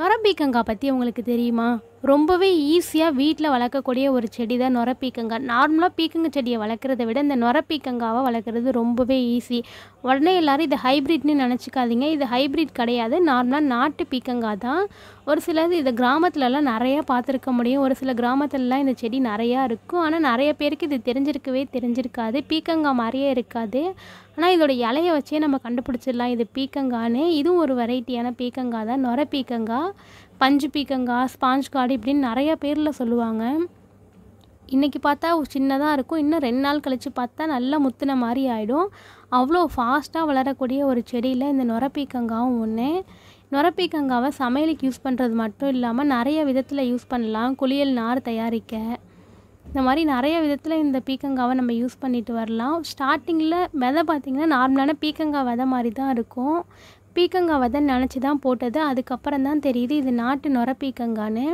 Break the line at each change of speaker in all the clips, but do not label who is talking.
நொரம்பீக்கங்காய் பற்றி உங்களுக்கு தெரியுமா ரொம்பவே ஈஸியாக வீட்டில் வளர்க்கக்கூடிய ஒரு செடி தான் நுரப்பீக்கங்காய் நார்மலாக பீக்கங்க செடியை வளர்க்குறத விட இந்த நுரப்பீக்கங்காவை வளர்க்குறது ரொம்பவே ஈஸி உடனே எல்லோரும் இது ஹைப்ரிட்னு நினச்சிக்காதீங்க இது ஹைப்ரிட் கிடையாது நார்மலாக நாட்டு பீக்கங்காய் தான் ஒரு சிலது இது கிராமத்துலலாம் நிறையா பார்த்துருக்க முடியும் ஒரு சில கிராமத்துலலாம் இந்த செடி நிறையா இருக்கும் ஆனால் நிறைய பேருக்கு இது தெரிஞ்சிருக்கவே தெரிஞ்சிருக்காது பீக்கங்காய் மாதிரியே இருக்காது ஆனால் இதோட இலையை வச்சே நம்ம கண்டுபிடிச்சிடலாம் இது பீக்கங்கான்னு இதுவும் ஒரு வெரைட்டியான பீக்கங்காய் தான் நொர பீக்கங்காய் பஞ்சு பீக்கங்கா ஸ்பாஞ்ச் காடு இப்படின்னு நிறைய பேரில் சொல்லுவாங்க இன்றைக்கி பார்த்தா சின்னதாக இருக்கும் இன்னும் ரெண்டு நாள் கழித்து பார்த்தா நல்லா முத்துன மாதிரி ஆகிடும் அவ்வளோ ஃபாஸ்ட்டாக வளரக்கூடிய ஒரு செடியில் இந்த நுரப்பீக்கங்காவும் ஒன்று நுரப்பீக்கங்காவை சமையலுக்கு யூஸ் பண்ணுறது மட்டும் இல்லாமல் நிறைய விதத்தில் யூஸ் பண்ணலாம் குளியல் நார் தயாரிக்க இந்த மாதிரி நிறைய விதத்தில் இந்த பீக்கங்காவை நம்ம யூஸ் பண்ணிட்டு வரலாம் ஸ்டார்டிங்கில் விதை பார்த்திங்கன்னா நார்மலான பீக்கங்காய் விதை மாதிரி தான் இருக்கும் பீக்கங்காவை தான் நினச்சி தான் போட்டது அதுக்கப்புறம் தான் தெரியுது இது நாட்டு நொர பீக்கங்கான்னு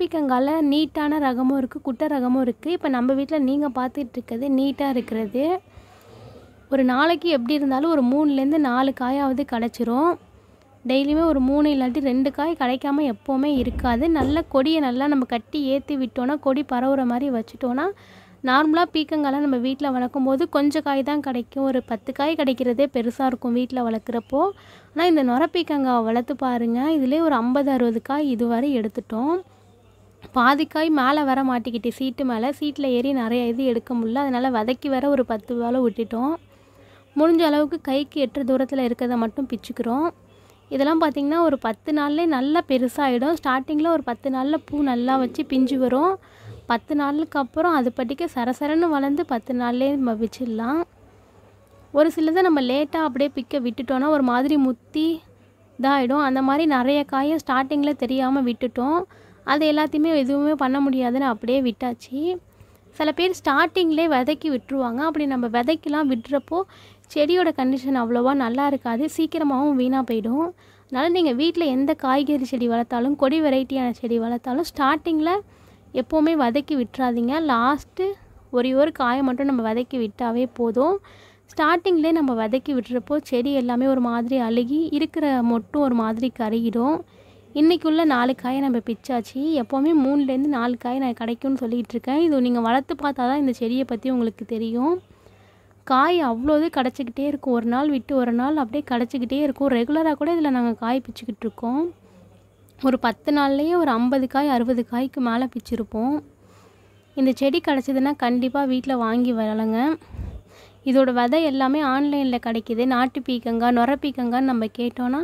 பீக்கங்காவில் நீட்டான ரகமும் இருக்குது குட்டை ரகமும் இருக்குது இப்போ நம்ம வீட்டில் நீங்கள் பார்த்துட்டு இருக்கிறது நீட்டாக இருக்கிறது ஒரு நாளைக்கு எப்படி இருந்தாலும் ஒரு மூணுலேருந்து நாலு காயாவது கிடச்சிரும் டெய்லியுமே ஒரு மூணு இல்லாட்டி ரெண்டு காய் கிடைக்காம எப்போவுமே இருக்காது நல்ல கொடியை நல்லா நம்ம கட்டி ஏற்றி விட்டோன்னா கொடி பரவுற மாதிரி வச்சுட்டோன்னா நார்மலாக பீக்கங்காலாம் நம்ம வீட்டில் வளர்க்கும் போது கொஞ்சம் காய் தான் கிடைக்கும் ஒரு பத்து காய் கிடைக்கிறதே பெருசாக இருக்கும் வீட்டில் வளர்க்குறப்போ ஆனால் இந்த நொர வளர்த்து பாருங்கள் இதிலே ஒரு ஐம்பது அறுபது காய் இதுவரை எடுத்துட்டோம் பாதிக்காய் மேலே வர மாட்டிக்கிட்டு சீட்டு மேலே சீட்டில் ஏறி நிறைய இது எடுக்க முடியல அதனால் வதக்கி வர ஒரு பத்து வேலை விட்டுட்டோம் முடிஞ்ச அளவுக்கு கைக்கு எட்டு தூரத்தில் இருக்கிறத மட்டும் பிச்சுக்கிறோம் இதெல்லாம் பார்த்திங்கன்னா ஒரு பத்து நாள்லேயே நல்லா பெருசாகிடும் ஸ்டார்டிங்கில் ஒரு பத்து நாளில் பூ நல்லா வச்சு பிஞ்சு வரும் பத்து நாளுக்கு அப்புறம் அது பட்டிக்கு சரசரன்னு வளர்ந்து பத்து நாள்லேயே நம்ம வச்சிடலாம் ஒரு சிலதை நம்ம லேட்டாக அப்படியே பிக்க விட்டுட்டோன்னா ஒரு மாதிரி முத்தி இதாகிடும் அந்த மாதிரி நிறைய காயை ஸ்டார்டிங்கில் தெரியாமல் விட்டுட்டோம் அது எல்லாத்தையுமே எதுவுமே பண்ண முடியாதுன்னு அப்படியே விட்டாச்சு சில பேர் ஸ்டார்டிங்லேயே விதைக்கி விட்டுருவாங்க அப்படி நம்ம விதைக்கெலாம் விட்டுறப்போ செடியோட கண்டிஷன் அவ்வளோவா நல்லா இருக்காது சீக்கிரமாகவும் வீணாக போயிடும் அதனால் நீங்கள் வீட்டில் எந்த காய்கறி செடி வளர்த்தாலும் கொடி வெரைட்டியான செடி வளர்த்தாலும் ஸ்டார்டிங்கில் எப்போவுமே வதக்கி விட்டுறாதீங்க லாஸ்ட்டு ஒரே ஒரு காயை மட்டும் நம்ம வதக்கி விட்டாவே போதும் ஸ்டார்டிங்லேயே நம்ம வதக்கி விட்டுறப்போ செடி எல்லாமே ஒரு மாதிரி அழுகி இருக்கிற மொட்டும் ஒரு மாதிரி கருகிடும் இன்றைக்குள்ள நாலு காயை நம்ம பிச்சாச்சு எப்போவுமே மூணுலேருந்து நாலு காய் நான் கிடைக்கும்னு சொல்லிகிட்டு இருக்கேன் இது நீங்கள் வளர்த்து பார்த்தா தான் இந்த செடியை பற்றி உங்களுக்கு தெரியும் காய் அவ்வளோது கிடச்சிக்கிட்டே இருக்கும் ஒரு நாள் விட்டு ஒரு நாள் அப்படியே கிடச்சிக்கிட்டே இருக்கும் ரெகுலராக கூட இதில் நாங்கள் காய் பிச்சுக்கிட்டு இருக்கோம் ஒரு பத்து நாள்லேயே ஒரு ஐம்பது காய் அறுபது காய்க்கு மேலே பிச்சிருப்போம் இந்த செடி கிடச்சிதுன்னா கண்டிப்பாக வீட்டில் வாங்கி வளங்க இதோட விதை எல்லாமே ஆன்லைனில் கிடைக்கிது நாட்டு பீக்கங்காய் நுர பீக்கங்கான்னு நம்ம கேட்டோன்னா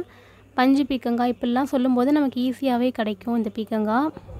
பஞ்சு பீக்கங்காய் இப்படிலாம் சொல்லும்போது நமக்கு ஈஸியாகவே கிடைக்கும் இந்த பீக்கங்காய்